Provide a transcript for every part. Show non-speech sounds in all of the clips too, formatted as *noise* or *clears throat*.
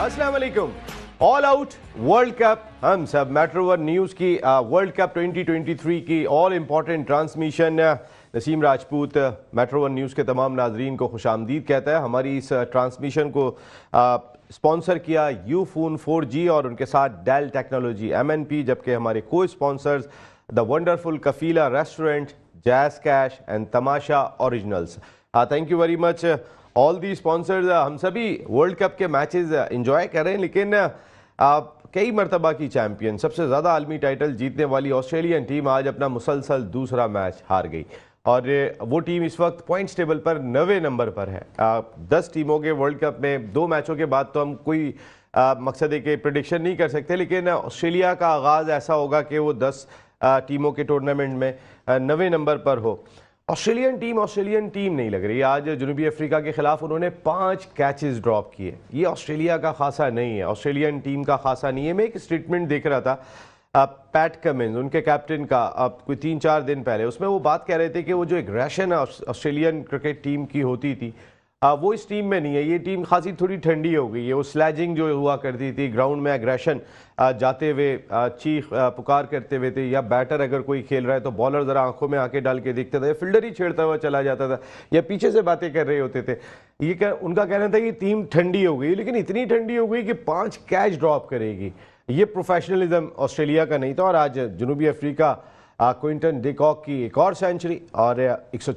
अस्सलाम वालेकुम all out world cup हम सब मेट्रोवर न्यूज़ की वर्ल्ड कप 2023 की all important transmission Naseem Rajput metro news के तमाम नाजरीन को खुश आमदीद कहता है हमारी इस ट्रांसमिशन को स्पॉन्सर किया यू फोन फोर जी और उनके साथ Dell technology M N P जबकि हमारे को sponsors the wonderful Kafila restaurant Jazz Cash and Tamasha originals thank you very much all the sponsors हम सभी वर्ल्ड कप के मैचेस इंजॉय करें लेकिन uh, आप कई मरतबा की चैंपियन सबसे ज़्यादा आलमी टाइटल जीतने वाली ऑस्ट्रेलियन टीम आज अपना मुसलसल दूसरा मैच हार गई और uh, वो टीम इस वक्त पॉइंट्स टेबल पर नवे नंबर पर है आप दस टीमों के वर्ल्ड कप में दो मैचों के बाद तो हम कोई uh, मकसद के प्रडिक्शन नहीं कर सकते लेकिन ऑस्ट्रेलिया का आगाज़ ऐसा होगा कि वो दस टीमों के टूर्नामेंट में नवे नंबर पर हो ऑस्ट्रेलियन टीम ऑस्ट्रेलियन टीम नहीं लग रही आज जनूबी अफ्रीका के खिलाफ उन्होंने पांच कैचेस ड्रॉप किए ये ऑस्ट्रेलिया का खासा नहीं है ऑस्ट्रेलियन टीम का खासा नहीं है मैं एक स्टेटमेंट देख रहा था पैट कमिंस उनके कैप्टन का अब कोई तीन चार दिन पहले उसमें वो बात कह रहे थे कि वो जो एक रैशन ऑस्ट्रेलियन क्रिकेट टीम की होती थी आ, वो इस टीम में नहीं है ये टीम खासी थोड़ी ठंडी हो गई है वो स्लैजिंग जो हुआ करती थी ग्राउंड में एग्रेशन जाते हुए चीख पुकार करते हुए थे या बैटर अगर कोई खेल रहा है तो बॉलर ज़रा आंखों में आके डाल के देखते थे फील्डर ही छेड़ता हुआ चला जाता था या पीछे से बातें कर रहे होते थे ये कह, उनका कहना था कि टीम ठंडी हो गई लेकिन इतनी ठंडी हो गई कि पाँच कैच ड्रॉप करेगी ये प्रोफेशनलिज्म ऑस्ट्रेलिया का नहीं था और आज जनूबी अफ्रीका क्विंटन डिकॉक की एक और सेंचुरी और एक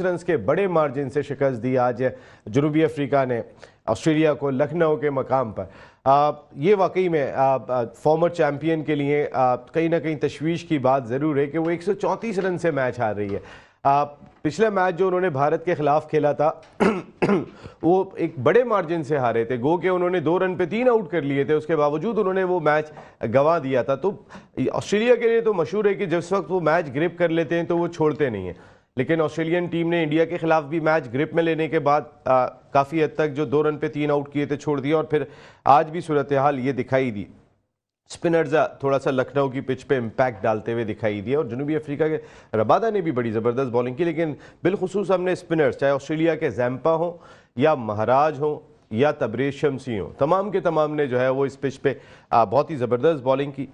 रन के बड़े मार्जिन से शिकस्त दी आज जनूबी अफ्रीका ने ऑस्ट्रेलिया को लखनऊ के मकाम पर आ, ये वाकई में आ, आ, फॉर्मर चैम्पियन के लिए कहीं ना कहीं तशवीश की बात ज़रूर है कि वो एक रन से मैच हार रही है पिछला मैच जो उन्होंने भारत के खिलाफ खेला था *clears throat* वो एक बड़े मार्जिन से हारे थे गो के उन्होंने दो रन पे तीन आउट कर लिए थे उसके बावजूद उन्होंने वो मैच गंवा दिया था तो ऑस्ट्रेलिया के लिए तो मशहूर है कि जिस वक्त वो मैच ग्रिप कर लेते हैं तो वो छोड़ते नहीं हैं लेकिन ऑस्ट्रेलियन टीम ने इंडिया के खिलाफ भी मैच ग्रिप में लेने के बाद काफ़ी हद तक जो दो रन पे तीन आउट किए थे छोड़ दिया और फिर आज भी सूरत हाल ये दिखाई दी स्पिनर्जा थोड़ा सा लखनऊ की पिच पे इम्पैक्ट डालते हुए दिखाई दिया और जनूबी अफ्रीका के रबादा ने भी बड़ी ज़बरदस्त बॉलिंग की लेकिन बिलखसूस हमने स्पिनर्स चाहे ऑस्ट्रेलिया के जैम्पा हों या महाराज हों या तब्रेज शमसी हों तमाम के तमाम ने जो है वो इस पिच पे बहुत ही ज़बरदस्त बॉलिंग की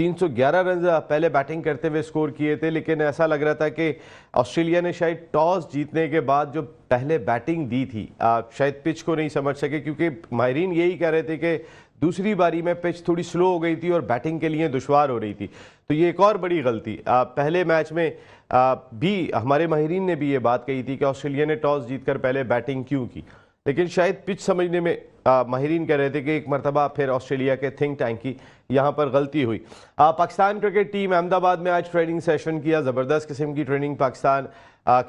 311 रन पहले बैटिंग करते हुए स्कोर किए थे लेकिन ऐसा लग रहा था कि ऑस्ट्रेलिया ने शायद टॉस जीतने के बाद जो पहले बैटिंग दी थी आप शायद पिच को नहीं समझ सके क्योंकि माहरीन यही कह रहे थे कि दूसरी बारी में पिच थोड़ी स्लो हो गई थी और बैटिंग के लिए दुशवार हो रही थी तो ये एक और बड़ी गलती आ, पहले मैच में आ, भी हमारे माहरीन ने भी ये बात कही थी कि ऑस्ट्रेलिया ने टॉस जीतकर पहले बैटिंग क्यों की लेकिन शायद पिच समझने में माहरीन कह रहे थे कि एक मरतबा फिर ऑस्ट्रेलिया के थिंक टैंक की यहाँ पर गलती हुई आ, पाकिस्तान क्रिकेट टीम अहमदाबाद में आज ट्रेनिंग सेशन किया ज़बरदस्त किस्म की ट्रेनिंग पाकिस्तान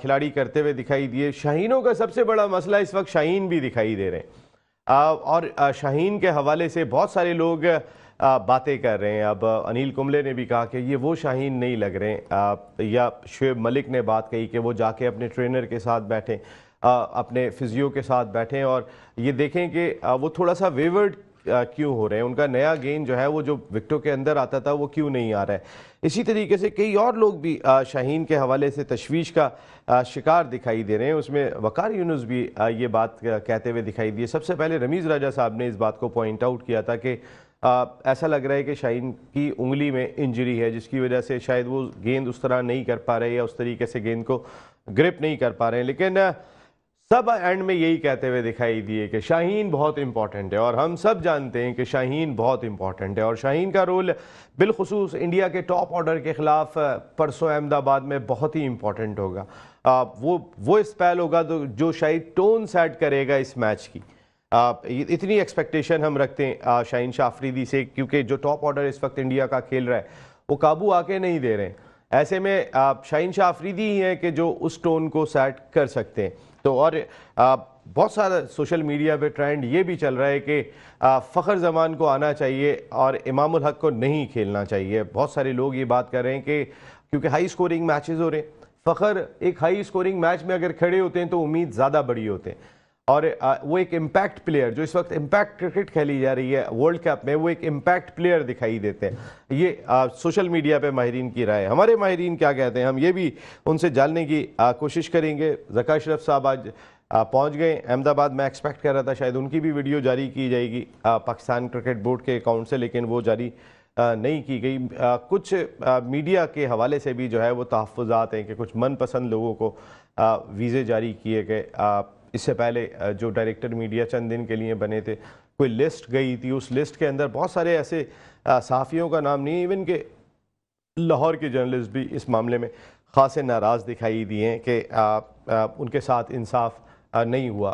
खिलाड़ी करते हुए दिखाई दिए शाहीनों का सबसे बड़ा मसला इस वक्त शाहीन भी दिखाई दे रहे हैं और शाहीन के हवाले से बहुत सारे लोग बातें कर रहे हैं अब अनिल कुंबले ने भी कहा कि ये वो शाहीन नहीं लग रहे हैं या शुएब मलिक ने बात कही कि वो जाके अपने ट्रेनर के साथ बैठें अपने फिजियो के साथ बैठें और ये देखें कि वो थोड़ा सा वेवर्ड क्यों हो रहे हैं उनका नया गेंद जो है वो जो विकटों के अंदर आता था वो क्यों नहीं आ रहा है इसी तरीके से कई और लोग भी शाहीन के हवाले से तशवीश का शिकार दिखाई दे रहे हैं उसमें वकार यूनुस भी ये बात कहते हुए दिखाई दिए सबसे पहले रमीज़ राजा साहब ने इस बात को पॉइंट आउट किया था कि आ, ऐसा लग रहा है कि शाहीन की उंगली में इंजरी है जिसकी वजह से शायद वो गेंद उस तरह नहीं कर पा रहे या उस तरीके से गेंद को ग्रिप नहीं कर पा रहे हैं लेकिन सब एंड में यही कहते हुए दिखाई दिए कि शाहीन बहुत इंपॉर्टेंट है और हम सब जानते हैं कि शाहीन बहुत इंपॉर्टेंट है और शाहीन का रोल बिलखसूस इंडिया के टॉप ऑर्डर के ख़िलाफ़ परसों अहमदाबाद में बहुत ही इंपॉर्टेंट होगा आ, वो वो स्पेल होगा तो जो शायद टोन सेट करेगा इस मैच की आ, इतनी एक्सपेक्टेशन हम रखते हैं शाहीन शाफरीदी से क्योंकि जो टॉप ऑर्डर इस वक्त इंडिया का खेल रहा है वो काबू आके नहीं दे रहे हैं ऐसे में आप शाहिन शाह आफरीदी ही हैं कि जो उस टोन को सेट कर सकते हैं तो और आप बहुत सारा सोशल मीडिया पे ट्रेंड ये भी चल रहा है कि फ़खर जमान को आना चाहिए और इमामुल हक को नहीं खेलना चाहिए बहुत सारे लोग ये बात कर रहे हैं कि क्योंकि हाई स्कोरिंग मैचेस हो रहे हैं फ़खर एक हाई स्कोरिंग मैच में अगर खड़े होते हैं तो उम्मीद ज़्यादा बड़ी होते हैं और वो एक इम्पैक्ट प्लेयर जो इस वक्त इम्पैक्ट क्रिकेट खेली जा रही है वर्ल्ड कप में वो एक इम्पैक्ट प्लेयर दिखाई देते हैं ये आ, सोशल मीडिया पे माहरीन की राय हमारे माहरीन क्या कहते हैं हम ये भी उनसे जानने की आ, कोशिश करेंगे जका अशरफ साहब आज आ, पहुंच गए अहमदाबाद में एक्सपेक्ट कर रहा था शायद उनकी भी वीडियो जारी की जाएगी आ, पाकिस्तान क्रिकेट बोर्ड के अकाउंट से लेकिन वो जारी आ, नहीं की गई आ, कुछ आ, मीडिया के हवाले से भी जो है वो तहफ़ात हैं कि कुछ मनपसंद लोगों को वीज़े जारी किए गए इससे पहले जो डायरेक्टर मीडिया चंद दिन के लिए बने थे कोई लिस्ट गई थी उस लिस्ट के अंदर बहुत सारे ऐसे सहाफ़ियों का नाम नहीं इवन के लाहौर के जर्नलिस्ट भी इस मामले में खासे नाराज़ दिखाई दिए कि उनके साथ इंसाफ नहीं हुआ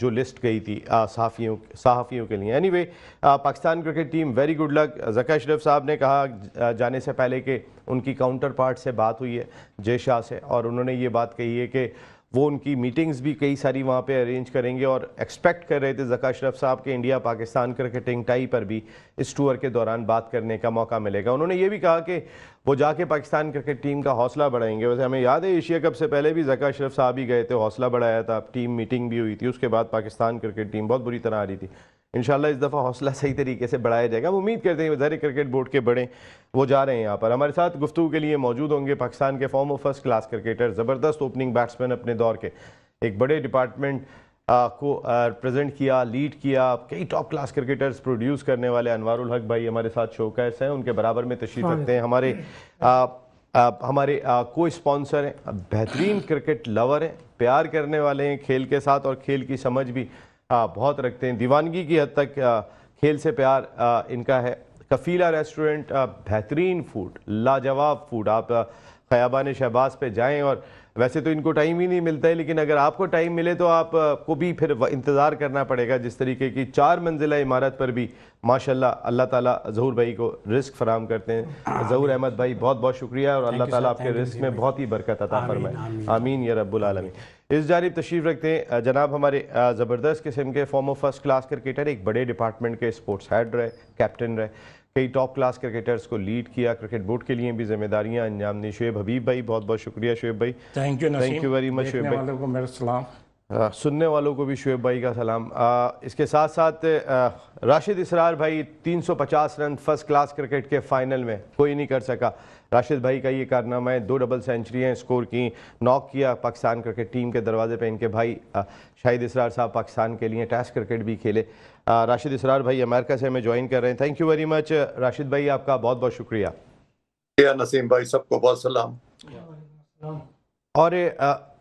जो लिस्ट गई थी सहाफ़ियों सहाफ़ियों के लिए any anyway, Pakistan cricket team very good luck Zaka Ashraf साहब ने कहा जाने से पहले कि उनकी काउंटर पार्ट से बात हुई है जय शाह से और उन्होंने ये बात कही है कि वो उनकी मीटिंग्स भी कई सारी वहाँ पे अरेंज करेंगे और एक्सपेक्ट कर रहे थे जका अशरफ साहब के इंडिया पाकिस्तान क्रिकेटिंग टाई पर भी इस टूर के दौरान बात करने का मौका मिलेगा उन्होंने ये भी कहा कि वो जाके पाकिस्तान क्रिकेट टीम का हौसला बढ़ाएंगे वैसे हमें याद है एशिया कप से पहले भी जका अशरफ साहब ही गए थे हौसला बढ़ाया था टीम मीटिंग भी हुई थी उसके बाद पाकिस्तान क्रिकेट टीम बहुत बुरी तरह आ रही थी इन इस दफ़ा हौसला सही तरीके से बढ़ाया जाएगा हम उम्मीद करते हैं वजारे क्रिकेट बोर्ड के बड़े वो जा रहे हैं यहाँ पर हमारे साथ गुफ्तु के लिए मौजूद होंगे पाकिस्तान के फॉर्म फर्स्ट क्लास क्रिकेटर ज़बरदस्त ओपनिंग बैट्समैन अपने दौर के एक बड़े डिपार्टमेंट को प्रेजेंट किया लीड किया कई टॉप क्लास क्रिकेटर्स प्रोड्यूस करने वाले अनवारुल हक भाई हमारे साथ शोकस हैं उनके बराबर में तशरीफ रखते हैं हमारे आ, हमारे को स्पॉन्सर हैं बेहतरीन क्रिकेट लवर हैं प्यार करने वाले हैं खेल के साथ और खेल की समझ भी बहुत रखते हैं दीवानगी की हद तक खेल से प्यार इनका है कफीला रेस्टोरेंट बेहतरीन फूड लाजवाब फूड आप ख़याबान शहबाज पे जाएं और वैसे तो इनको टाइम ही नहीं मिलता है लेकिन अगर आपको टाइम मिले तो आपको भी फिर इंतज़ार करना पड़ेगा जिस तरीके की चार मंजिला इमारत पर भी माशाल्लाह अल्लाह ताला जहूर भाई को रिस्क फराम करते हैं जहूर अहमद भाई बहुत बहुत शुक्रिया और अल्लाह ताला आपके रिस्क में बहुत ही बरकत अता फरमाए आमीन या रबालमी इस जानब तशरीफ़ रखते हैं जनाब हमारे ज़बरदस्त किस्म के form of first class cricketer एक बड़े डिपार्टमेंट के स्पोर्ट्स हेड रहे कैप्टन रहे कई टॉप क्लास क्रिकेटर्स को लीड किया क्रिकेट बोर्ड के लिए भी जिम्मेदारियां अंजाम दी शुएब हबीब भाई बहुत बहुत शुक्रिया शुएब भाई thank you thank you very much Shoaib भाई को मेरा सलाम आ, सुनने वालों को भी शुएब भाई का सलाम आ, इसके साथ साथ राशिद इसरार भाई 350 रन फर्स्ट क्लास क्रिकेट के फाइनल में कोई नहीं कर सका राशिद भाई का ये कारनामा है दो डबल सेंचुरियाँ स्कोर की नॉक किया पाकिस्तान क्रिकेट टीम के दरवाजे पे इनके भाई शाहिद इसरार साहब पाकिस्तान के लिए टेस्ट क्रिकेट भी खेले राशिद इसरार भाई अमेरिका से हमें ज्वाइन कर रहे हैं thank you very much Rashid भाई आपका बहुत बहुत शुक्रिया नसीम भाई सबको बहुत सलाम और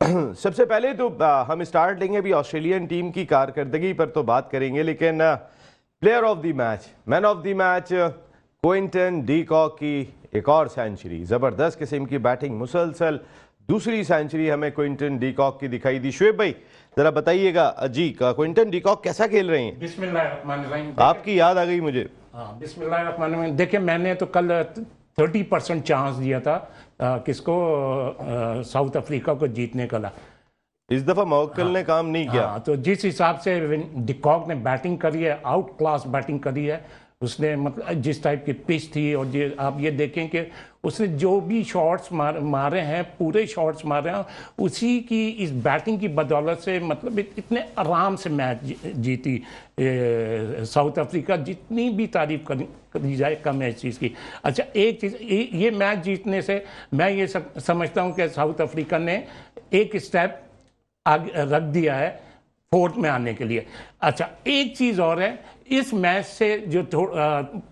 *clears throat* सबसे पहले तो हम स्टार्ट लेंगे भी ऑस्ट्रेलियन टीम की कारकर्दगी पर तो बात करेंगे लेकिन player of the match man of the match Quinton de Kock की एक और सेंचुरी ज़बरदस्त किस्म की बैटिंग मुसलसल दूसरी सेंचुरी हमें क्विंटन डी कॉक की दिखाई दी शुएब भाई जरा बताइएगा जी का क्विंटन डिकॉक कैसा खेल रहे हैं आपकी याद आ गई मुझे हाँ, देखिये मैंने तो कल थर्टी परसेंट चांस दिया था आ, किसको साउथ अफ्रीका को जीतने का ला इस दफा मोक्कल हाँ, ने काम नहीं किया हाँ, तो जिस हिसाब से डिकॉक ने बैटिंग करी है आउट क्लास बैटिंग करी है उसने मतलब जिस टाइप की पिच थी और ये आप ये देखें कि उसने जो भी शॉट्स मार, मारे हैं पूरे शॉट्स मारे हैं उसी की इस बैटिंग की बदौलत से मतलब इतने आराम से मैच जीती साउथ अफ्रीका जितनी भी तारीफ करी जाए कम है इस चीज़ की अच्छा एक चीज़ ये मैच जीतने से मैं ये समझता हूँ कि साउथ अफ्रीका ने एक स्टेप आगे रख दिया है फोर्थ में आने के लिए अच्छा एक चीज़ और है इस मैच से जो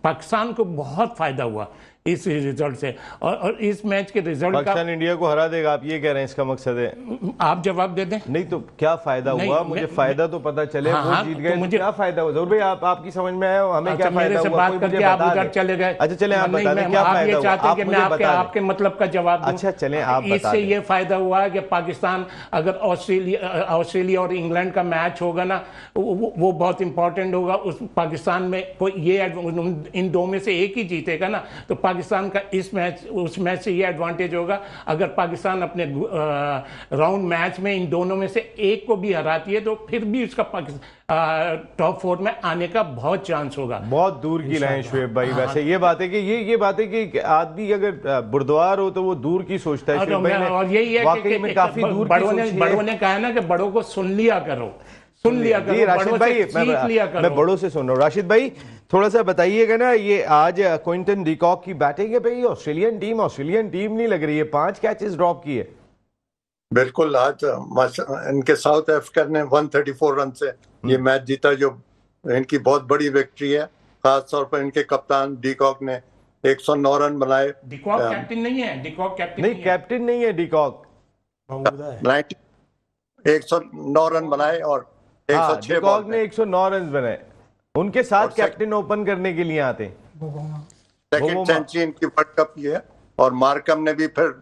पाकिस्तान को बहुत फ़ायदा हुआ इस रिजल्ट से और, और इस मैच के रिजल्ट पाकिस्तान इंडिया को हरा देगा आप ये कह रहे हैं इसका मकसद है आप जवाब दे दें नहीं तो क्या फायदा हुआ मुझे फायदा तो पता चले हाँ, वो हाँ, जीत तो गए तो मुझे क्या फायदा हुआ जरूर भाई आप आपकी समझ में आया हमें अच्छा, क्या फायदा हुआ बात आप उधर चले गए अच्छा चले आप बता दें क्या फायदा हुआ आप आपके मतलब का जवाब अच्छा चले आप इससे ये फायदा हुआ कि पाकिस्तान अगर ऑस्ट्रेलिया ऑस्ट्रेलिया और इंग्लैंड का मैच होगा ना वो बहुत इंपॉर्टेंट होगा उस पाकिस्तान में ये इन दो में से एक ही जीतेगा ना तो पाकिस्तान का इस मैच उस मैच से ये एडवांटेज होगा अगर पाकिस्तान अपने राउंड मैच में इन दोनों में से एक को भी हराती है तो फिर भी उसका टॉप फोर में आने का बहुत चांस होगा बहुत दूर की लाइन शुएब भाई हाँ, वैसे हाँ। ये बात है कि ये ये बात है कि आदमी अगर बुरद्वार हो तो वो दूर की सोचता है हाँ, तो और यही है कि काफी दूर बड़ों ने कहा ना कि बड़ों को सुन लिया करो सुन लिया करो राशिद भाई मैं, लिया मैं बड़ों से सुन रहा हूँ राशिद भाई थोड़ा सा बताइएगा ना ये आज क्विंटन डिकॉक की बैटिंग है भाई ऑस्ट्रेलियन टीम ऑस्ट्रेलियन टीम नहीं लग रही है पांच कैचेस ड्रॉप किए बिल्कुल आज इनके साउथ अफ्रीका ने 134 रन से हम्म। ये मैच जीता जो इनकी बहुत बड़ी विक्ट्री है खासतौर पर इनके कप्तान डीकॉक ने 109 रन बनाए डीकॉक कैप्टन नहीं है डीकॉक कैप्टन नहीं कैप्टन नहीं है डीकॉक 109 रन बनाए और डिकॉक हाँ, ने 109 रन बनाए उनके साथ कैप्टन ओपन करने के लिए आते सेकंड सेंचुरी इनकी वर्ल्ड कप और मार्कम ने भी फिर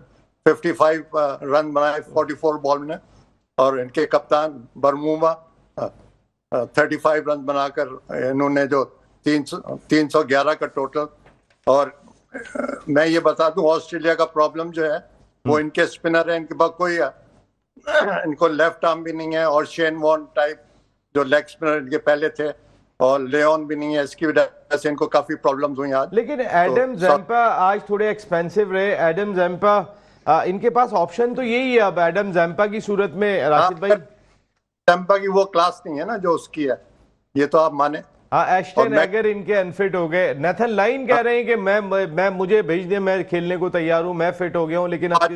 55 रन uh, बनाए 44 बॉल में और इनके कप्तान बरमुमा 35 रन बनाकर इन्होंने जो 300 311 का टोटल और uh, मैं ये बता दूं ऑस्ट्रेलिया का प्रॉब्लम जो है वो हम्म। इनके स्पिनर है इनके पास कोई है। uh, *coughs* इनको लेफ्ट आर्म भी नहीं है और शेन वॉन टाइप जो लेग स्पिनर इनके पहले थे और लेन भी नहीं है इसकी वजह से इनको काफी प्रॉब्लम्स हुई आज लेकिन एडम तो जैम्पा आज थोड़े एक्सपेंसिव रहे एडम जैम्पा आ, इनके पास ऑप्शन तो यही है अब एडम जैम्पा की सूरत में हाँ, राशिद भाई जैम्पा की वो क्लास नहीं है ना जो उसकी है ये तो आप माने एस्टन हाँ, अगर इनके अनफिट हो गए नेथन लाइन कह हाँ। रहे हैं कि मैं मैं मुझे भेज दे मैं खेलने को तैयार हूं मैं फिट हो गया हूं लेकिन आप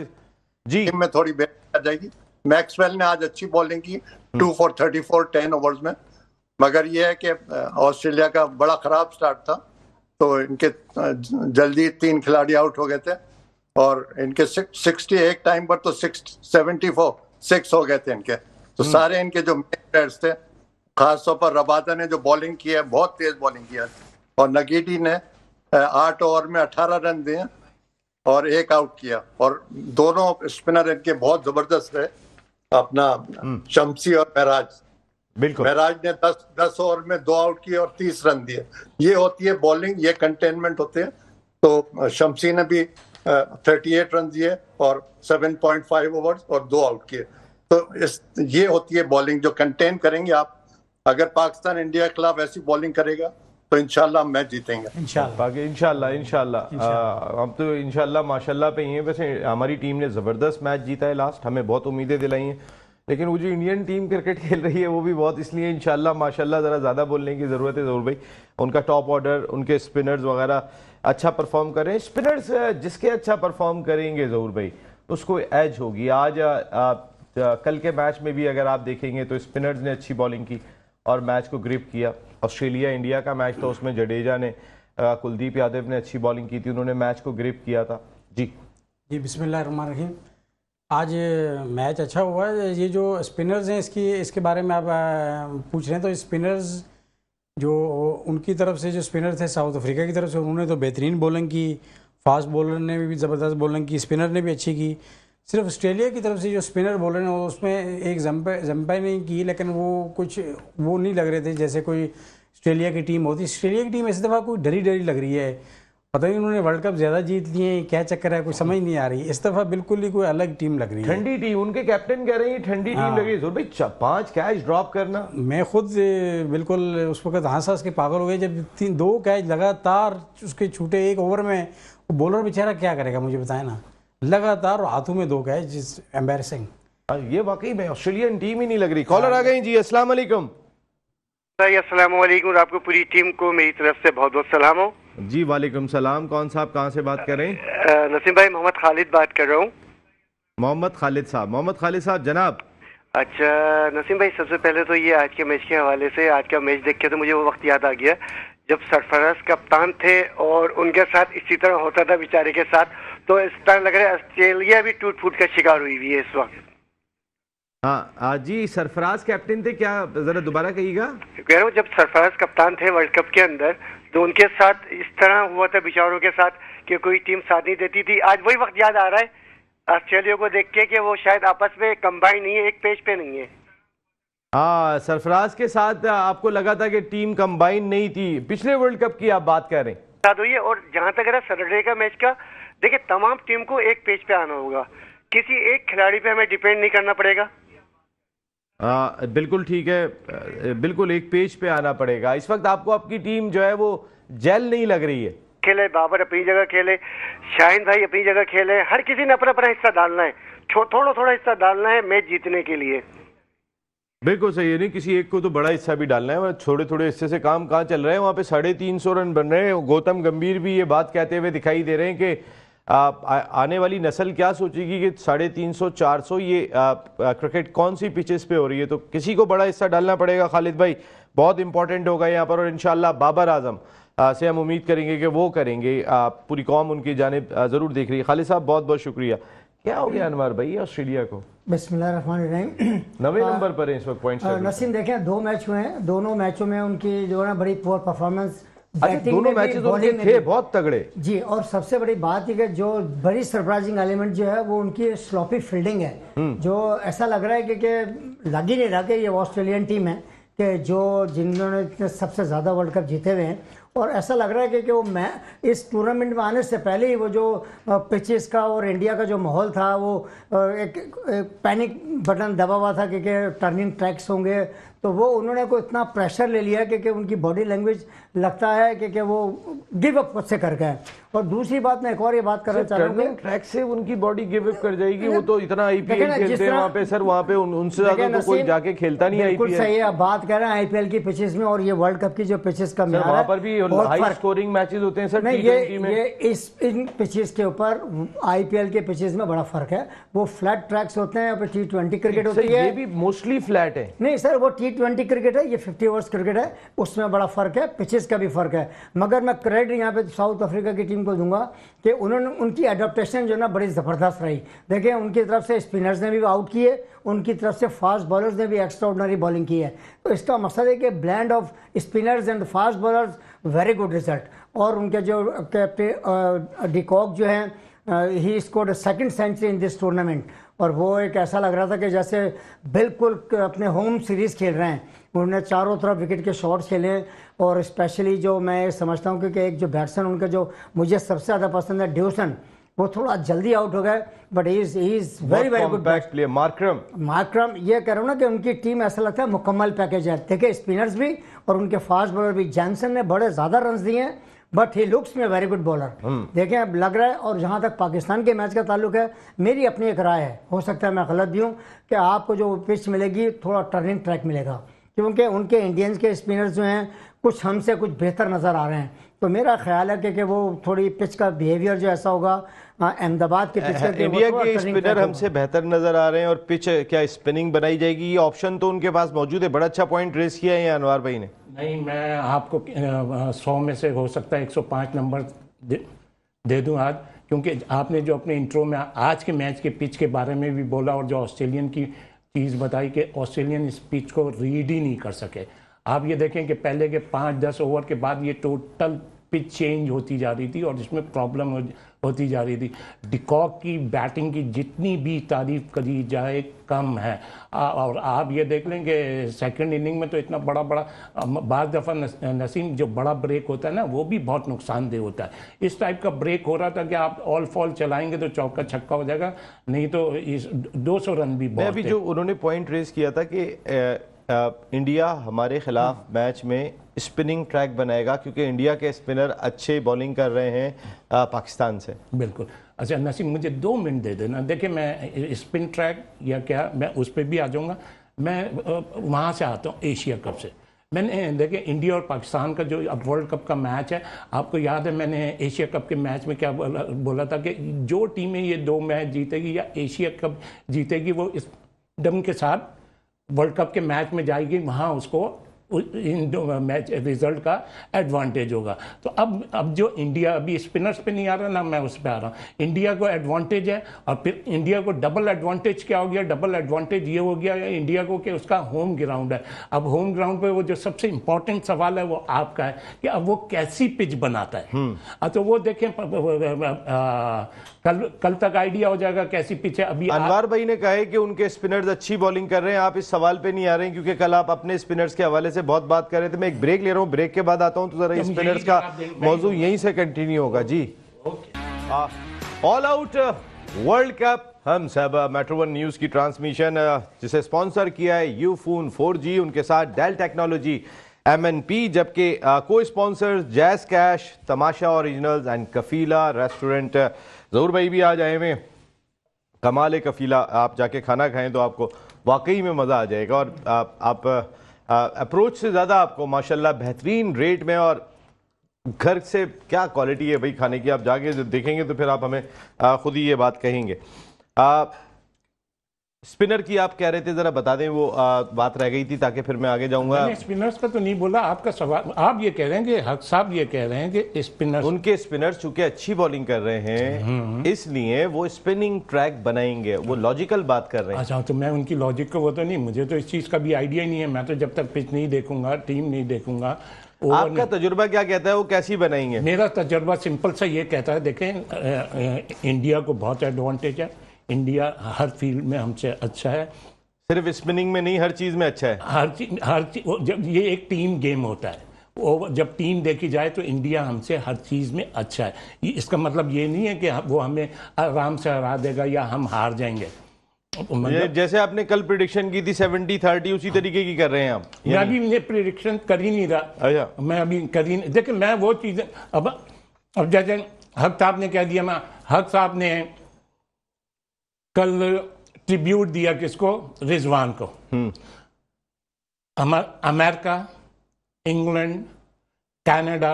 जी मैं थोड़ी बेहतर जाएगी मैक्सवेल ने आज अच्छी बॉलिंग की two for thirty four ten overs में मगर यह है कि ऑस्ट्रेलिया का बड़ा खराब स्टार्ट था तो इनके जल्दी तीन खिलाड़ी आउट हो गए थे और इनके सिक्सटी एक टाइम पर तो सिक्स सेवेंटी फोर सिक्स हो गए थे इनके तो हम्म। सारे इनके जो मेन प्लेयर्स थे खासतौर पर रबादा ने जो बॉलिंग की है बहुत तेज बॉलिंग किया और नगीटी ने आठ ओवर में अठारह रन दिए और एक आउट किया और दोनों स्पिनर इनके बहुत जबरदस्त रहे अपना हम्म। शमसी और महराज बिल्कुल महराज ने दस दस ओवर में दो आउट किए और तीस रन दिए ये होती है बॉलिंग ये कंटेनमेंट होते हैं तो शमसी ने भी थर्टी एट रन दिए और सेवन पॉइंट फाइव ओवर और दो आउट किए तो इस ये होती है बॉलिंग जो कंटेन करेंगे आप अगर पाकिस्तान इंडिया के खिलाफ ऐसी बॉलिंग करेगा तो इनशाला मैच जीतेंगे इनशाला इनशाला हम तो इनशाला माशाला पे ही है वैसे हमारी टीम ने ज़बरदस्त मैच जीता है लास्ट हमें बहुत उम्मीदें दिलाई हैं लेकिन वो जो इंडियन टीम क्रिकेट खेल रही है वो भी बहुत इसलिए इनशाला माशाल्लाह ज़रा ज़्यादा बोलने की ज़रूरत है ज़रूर भाई उनका टॉप ऑर्डर उनके स्पिनर्स वगैरह अच्छा परफॉर्म करें स्पिनर्स जिसके अच्छा परफॉर्म करेंगे ज़रूर भाई उसको एज होगी आज आ, आ, कल के मैच में भी अगर आप देखेंगे तो स्पिनर्स ने अच्छी बॉलिंग की और मैच को ग्रिप किया ऑस्ट्रेलिया इंडिया का मैच था उसमें जडेजा ने कुलदीप यादव ने अच्छी बॉलिंग की थी उन्होंने मैच को ग्रिप किया था जी जी बिसमीम आज मैच अच्छा हुआ ये जो स्पिनर्स हैं इसकी इसके बारे में आप पूछ रहे हैं तो स्पिनर्स जो उनकी तरफ से जो स्पिनर थे साउथ अफ्रीका की तरफ से उन्होंने तो बेहतरीन बॉलिंग की फास्ट बॉलर ने भी ज़बरदस्त बॉलिंग की स्पिनर ने भी अच्छी की सिर्फ ऑस्ट्रेलिया की तरफ से जो स्पिनर बोल रहे हैं उसमें एक जम्पा जम्पा नहीं की लेकिन वो कुछ वो नहीं लग रहे थे जैसे कोई ऑस्ट्रेलिया की टीम होती ऑस्ट्रेलिया की टीम इस दफ़ा तो कोई डरी डरी लग रही है पता नहीं उन्होंने वर्ल्ड कप ज़्यादा जीत लिए हैं क्या चक्कर है कुछ समझ नहीं आ रही इस दफ़ा बिल्कुल ही कोई अलग टीम लग रही है ठंडी टीम उनके कैप्टन कह रहे हैं ठंडी टीम हाँ। लग रही है भाई पांच कैच ड्रॉप करना मैं खुद बिल्कुल उस वक्त हाँ हाँस के पागल हो गए जब तीन दो कैच लगातार उसके छूटे एक ओवर में बॉलर बेचारा क्या करेगा मुझे बताए ना लगातार हाथों में दो गए जिस एम्बेसिंग हाँ, ये वाकई में ऑस्ट्रेलियन टीम ही नहीं लग रही कॉलर आ गई जी अस्सलाम वालेकुम अस्सलाम वालेकुम आपको पूरी टीम को मेरी तरफ से बहुत बहुत सलाम हो जी वालेकुम सलाम कौन साहब कहाँ से बात कर रहे हैं नसीम भाई मोहम्मद खालिद बात कर रहा हूँ मोहम्मद खालिद साहब मोहम्मद खालिद साहब जनाब अच्छा नसीम भाई सबसे पहले तो ये आज के मैच के हवाले से आज का मैच देख के तो मुझे वो वक्त याद आ गया जब सरफराज कप्तान थे और उनके साथ इसी तरह होता था बेचारे के साथ तो इस तरह लग रहा है ऑस्ट्रेलिया भी टूट फूट का शिकार हुई हुई है इस वक्त हाँ जी सरफराज कैप्टन थे क्या जरा दोबारा कहिएगा कह रहा हूँ जब सरफराज कप्तान थे वर्ल्ड कप के अंदर तो उनके साथ इस तरह हुआ था बिचारों के साथ कि कोई टीम साथ नहीं देती थी आज वही वक्त याद आ रहा है ऑस्ट्रेलिया को देख के कि वो शायद आपस में कंबाइन नहीं है एक पेज पे नहीं है हाँ सरफराज के साथ आपको लगा था कि टीम कंबाइन नहीं थी पिछले वर्ल्ड कप की आप बात कर रहे हैं है और जहां तक रहा सैटरडे का मैच का देखिए तमाम टीम को एक पेज पे आना होगा किसी एक खिलाड़ी पे हमें डिपेंड नहीं करना पड़ेगा आ, बिल्कुल ठीक है बिल्कुल एक पेज पे आना पड़ेगा इस वक्त आपको आपकी टीम जो है वो जेल नहीं लग रही है खेले बाबर अपनी जगह खेले शाहिन भाई अपनी जगह खेले हर किसी ने अपना अपना हिस्सा डालना है थोड़ा थोड़ा हिस्सा डालना है मैच जीतने के लिए बिल्कुल सही है नहीं किसी एक को तो बड़ा हिस्सा भी डालना है छोटे थोड़े हिस्से से काम कहाँ चल रहे हैं वहाँ पे साढ़े तीन सौ रन बन रहे हैं गौतम गंभीर भी ये बात कहते हुए दिखाई दे रहे हैं कि आने वाली नस्ल क्या सोचेगी कि साढ़े तीन सौ चार सौ ये आ, क्रिकेट कौन सी पिचेस पे हो रही है तो किसी को बड़ा हिस्सा डालना पड़ेगा खालिद भाई बहुत इंपॉर्टेंट होगा यहाँ पर और इन बाबर आजम से हम उम्मीद करेंगे कि वो करेंगे पूरी कौम उनकी जानब ज़रूर देख रही है खालिद साहब बहुत बहुत शुक्रिया क्या हो गया अनवर भाई ऑस्ट्रेलिया को बसमीम नवे नंबर पर इस वक्त पॉइंट नसीम देखें दो मैच हुए हैं दोनों मैचों में उनकी जो है ना बड़ी पुअर अच्छा, परफॉर्मेंस दोनों मैच उनके थे बहुत तगड़े जी और सबसे बड़ी बात यह जो बड़ी सरप्राइजिंग एलिमेंट जो है वो उनकी स्लॉपी फील्डिंग है हम्म। जो ऐसा लग रहा है कि लग ही नहीं रहा कि ये ऑस्ट्रेलियन टीम है कि जो जिन्होंने सबसे ज़्यादा वर्ल्ड कप जीते हुए हैं और ऐसा लग रहा है कि, कि वो मैं इस टूर्नामेंट में आने से पहले ही वो जो पिचेस का और इंडिया का जो माहौल था वो एक, एक पैनिक बटन दबा हुआ था क्योंकि टर्निंग ट्रैक्स होंगे तो वो उन्होंने को इतना प्रेशर ले लिया कि, कि उनकी बॉडी लैंग्वेज लगता है कि, कि वो गिव अप से कर गए और दूसरी बात मैं एक और ये बात करना चाह रहा ट्रैक से उनकी बॉडी गिव अप कर जाएगी वो तो इतना आईपीएल खेलते हैं वहाँ पे सर वहाँ पे उनसे ज्यादा तो कोई जाके खेलता नहीं आईपीएल बिल्कुल सही है आप बात कर रहे हैं आईपीएल की पिचेस में और ये वर्ल्ड कप की जो पिचेस का मिला वहाँ पर भी हाई स्कोरिंग मैचेस होते हैं सर ये इस इन पिचेस के ऊपर आईपीएल के पिचेस में बड़ा फर्क है वो फ्लैट ट्रैक्स होते हैं या टी ट्वेंटी क्रिकेट होती है ये भी मोस्टली फ्लैट है नहीं सर वो टी ट्वेंटी क्रिकेट है ये फिफ्टी ओवर्स क्रिकेट है उसमें बड़ा फर्क है पिचेस का भी फर्क है मगर मैं क्रेडिट यहाँ पे साउथ अफ्रीका की टीम उनको दूंगा कि उन्होंने उनकी अडोप्टेशन जो ना बड़ी ज़बरदस्त रही देखिए उनकी तरफ से स्पिनर्स ने भी आउट किए उनकी तरफ से फास्ट बॉलर्स ने भी एक्स्ट्राऑर्डनरी बॉलिंग की है तो इसका मकसद है कि blend of spinners and fast bowlers very good result और उनके जो कैप्टन डिकॉक जो हैं he scored second century in this tournament और वो एक ऐसा लग रहा था कि जैसे बिल्कुल अपने होम सीरीज़ खेल रहे हैं उन्होंने चारों तरफ विकेट के शॉट्स खेले और स्पेशली जो मैं समझता हूँ क्योंकि एक जो बैट्समैन उनका जो मुझे सबसे ज़्यादा पसंद है ड्यूसन वो थोड़ा जल्दी आउट हो गए but is is very very good bat player Markram Markram ये कह रहा हूँ ना कि उनकी टीम ऐसा लगता है मुकम्मल पैकेज है देखिए स्पिनर्स भी और उनके फास्ट बॉलर भी जैनसन ने बड़े ज़्यादा रन दिए हैं बट ही लुक्स में वेरी गुड बॉलर देखें अब लग रहा है और जहाँ तक पाकिस्तान के मैच का ताल्लुक है मेरी अपनी एक राय है हो सकता है मैं गलत भी हूँ कि आपको जो पिच मिलेगी थोड़ा टर्निंग ट्रैक मिलेगा क्योंकि उनके इंडियंस के स्पिनर्स जो हैं कुछ हमसे कुछ बेहतर नज़र आ रहे हैं तो मेरा ख्याल है कि, कि वो थोड़ी पिच का बिहेवियर जो ऐसा होगा अहमदाबाद के पिच इंडिया के स्पिनर हमसे बेहतर नज़र आ रहे हैं और पिच क्या स्पिनिंग बनाई जाएगी ये ऑप्शन तो उनके पास मौजूद है बड़ा अच्छा पॉइंट रेस किया है अनवर भाई ने नहीं मैं आपको सौ में से हो सकता है 105 नंबर दे, दूँ आज क्योंकि आपने जो अपने इंट्रो में आज के मैच के पिच के बारे में भी बोला और जो ऑस्ट्रेलियन की चीज़ बताई कि ऑस्ट्रेलियन स्पीच को रीड ही नहीं कर सके आप ये देखें कि पहले के पाँच दस ओवर के बाद ये टोटल पिच चेंज होती जा रही थी और इसमें प्रॉब्लम होती जा रही थी डिकॉक की बैटिंग की जितनी भी तारीफ करी जाए कम है आ, और आप ये देख लें कि सेकेंड इनिंग में तो इतना बड़ा बड़ा बार दफ़ा नसीम जो बड़ा ब्रेक होता है ना वो भी बहुत नुकसानदेह होता है इस टाइप का ब्रेक हो रहा था कि आप ऑल फॉल चलाएंगे तो चौका छक्का हो जाएगा नहीं तो इस दो रन भी बहुत जो उन्होंने पॉइंट रेज किया था कि इंडिया हमारे ख़िलाफ़ हाँ। मैच में स्पिनिंग ट्रैक बनाएगा क्योंकि इंडिया के स्पिनर अच्छे बॉलिंग कर रहे हैं पाकिस्तान से बिल्कुल अच्छा नसीम मुझे दो मिनट दे देना देखिए मैं स्पिन ट्रैक या क्या मैं उस पर भी आ जाऊँगा मैं वहाँ से आता हूँ एशिया कप से मैंने देखिए इंडिया और पाकिस्तान का जो अब वर्ल्ड कप का मैच है आपको याद है मैंने एशिया कप के मैच में क्या बोला बोला था कि जो टीमें ये दो मैच जीतेगी या एशिया कप जीतेगी वो इस दम के साथ वर्ल्ड कप के मैच में जाएगी वहाँ उसको इन मैच रिजल्ट का एडवांटेज होगा तो अब अब जो इंडिया अभी स्पिनर्स पे नहीं आ रहा ना मैं उस पर आ रहा हूँ इंडिया को एडवांटेज है और फिर इंडिया को डबल एडवांटेज क्या हो गया डबल एडवांटेज ये हो गया इंडिया को कि उसका होम ग्राउंड है अब होम ग्राउंड पे वो जो सबसे इंपॉर्टेंट सवाल है वो आपका है कि अब वो कैसी पिच बनाता है हम्म। तो वो देखें कल कल तक आइडिया हो जाएगा कैसी पिच है अभी अनवर भाई ने कहा कि उनके स्पिनर्स अच्छी बॉलिंग कर रहे हैं आप इस सवाल पे नहीं आ रहे हैं क्योंकि कल आप अपने स्पिनर्स के हवाले से से बहुत बात कर रहे थे मैं एक ब्रेक ले रहा हूँ ब्रेक के बाद आता हूँ तो जरा स्पिनर्स तो का मौजूद यहीं से कंटिन्यू होगा जी ऑल आउट वर्ल्ड कप हम सब मेट्रो वन न्यूज़ की ट्रांसमिशन uh, जिसे स्पॉन्सर किया है यू फोन फोर जी उनके साथ Dell technology M N P जबकि को sponsor Jazz Cash Tamasha originals and Qafila restaurant ज़रूर भाई भी आ जाए में कमाल कफीला आप जाके खाना खाएं तो आपको वाकई में मज़ा आ जाएगा और आप, आप uh, अप्रोच से ज़्यादा आपको माशाल्लाह बेहतरीन रेट में और घर से क्या क्वालिटी है भाई खाने की आप जाके देखेंगे तो फिर आप हमें खुद ही ये बात कहेंगे स्पिनर की आप कह रहे थे जरा बता दें वो आ, बात रह गई थी ताकि फिर मैं आगे जाऊंगा स्पिनर्स पर तो नहीं बोला आपका सवाल आप ये कह रहे हैं कि हक साहब ये कह रहे हैं कि स्पिनर उनके स्पिनर्स चूंकि अच्छी बॉलिंग कर रहे हैं हम्म। इसलिए वो स्पिनिंग ट्रैक बनाएंगे वो लॉजिकल बात कर रहे हैं अच्छा तो मैं उनकी लॉजिक को वो तो नहीं मुझे तो इस चीज़ का भी आइडिया नहीं है मैं तो जब तक पिच नहीं देखूंगा टीम नहीं देखूंगा आपका तजुर्बा क्या कहता है वो कैसी बनाएंगे मेरा तजुर्बा सिंपल सा ये कहता है देखें इंडिया को बहुत एडवांटेज है इंडिया हर फील्ड में हमसे अच्छा है सिर्फ स्पिनिंग में नहीं हर चीज़ में अच्छा है हर चीज हर चीज जब ये एक टीम गेम होता है जब टीम देखी जाए तो इंडिया हमसे हर चीज़ में अच्छा है इसका मतलब ये नहीं है कि वो हमें आराम से हरा देगा या हम हार जाएंगे मतलब, जैसे आपने कल प्रिडिक्शन की थी सेवेंटी थर्टी उसी हाँ। तरीके की कर रहे हैं आप मैं अभी मुझे प्रिडिक्शन कर ही नहीं रहा अच्छा मैं अभी कर ही नहीं देखिए मैं वो चीज़ें अब अब जैसे हक साहब ने कह दिया मैं हक साहब ने कल ट्रिब्यूट दिया किसको रिजवान को हम्म। अमेरिका इंग्लैंड कनाडा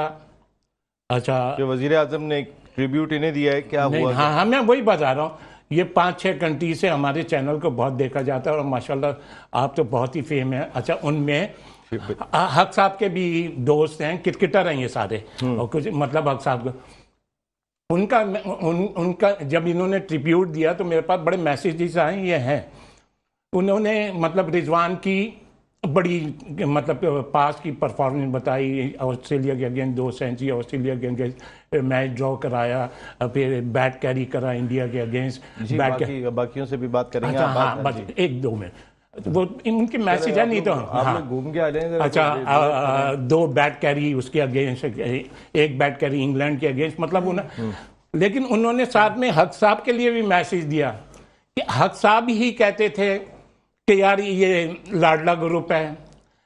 अच्छा वजीर आजम ने ट्रिब्यूट इन्हें दिया है क्या हुआ हाँ हाँ मैं वही बता रहा हूँ ये पाँच छः कंट्री से हमारे चैनल को बहुत देखा जाता है और माशाल्लाह आप तो बहुत ही फेम है अच्छा उनमें हक साहब के भी दोस्त हैं क्रिकेटर हैं ये सारे हम्म। और कुछ मतलब हक साहब को उनका उन, उनका जब इन्होंने ट्रिब्यूट दिया तो मेरे पास बड़े मैसेजेस आए ये हैं उन्होंने मतलब रिजवान की बड़ी मतलब पास की परफॉर्मेंस बताई ऑस्ट्रेलिया के अगेंस्ट दो सेंचुरी ऑस्ट्रेलिया के अगेंस्ट मैच ड्रॉ कराया फिर बैट कैरी करा इंडिया के अगेंस्ट बैट बाकी, बाकियों से भी बात करेंगे अच्छा, हाँ, हाँ, बस एक दो में वो इनके मैसेज है नहीं तो हाँ। घूम के आ जाएंगे अच्छा आ, आ, दो बैट कैरी उसके अगेंस्ट एक बैट कैरी इंग्लैंड के अगेंस्ट मतलब उन्हें हम्म, हम्म। लेकिन उन्होंने साथ में हक साहब के लिए भी मैसेज दिया कि हक साहब ही कहते थे कि यार ये लाडला ग्रुप है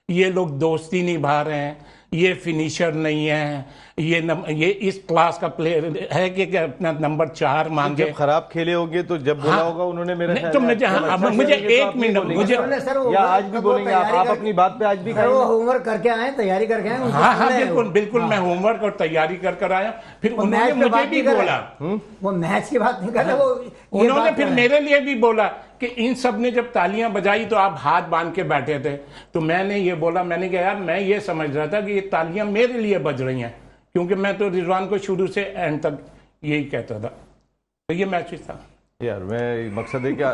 ये लोग दोस्ती निभा रहे हैं ये फिनिशर नहीं है ये नम, ये इस क्लास का प्लेयर है कि अपना नंबर चार मांगे तो खराब खेले होंगे तो जब बोला हाँ, होगा उन्होंने मेरे तो मुझे हाँ, मुझे एक मिनट मुझे आज भी बोलेंगे आप आप अपनी बात पे आज भी वो होमवर्क करके आए तैयारी करके आए हाँ हाँ बिल्कुल बिल्कुल हाँ। मैं होमवर्क और तैयारी कर कर आया फिर उन्होंने मुझे भी बोला हम्म। वो मैच की बात नहीं कर रहे हाँ। वो उन्होंने फिर मेरे लिए भी बोला कि इन सब ने जब तालियां बजाई तो आप हाथ बांध के बैठे थे तो मैंने ये बोला मैंने कहा यार मैं ये समझ रहा था कि ये तालियां मेरे लिए बज रही हैं क्योंकि मैं तो रिजवान को शुरू से एंड तक यही कहता था तो ये मैच था यार मैं मकसद है क्या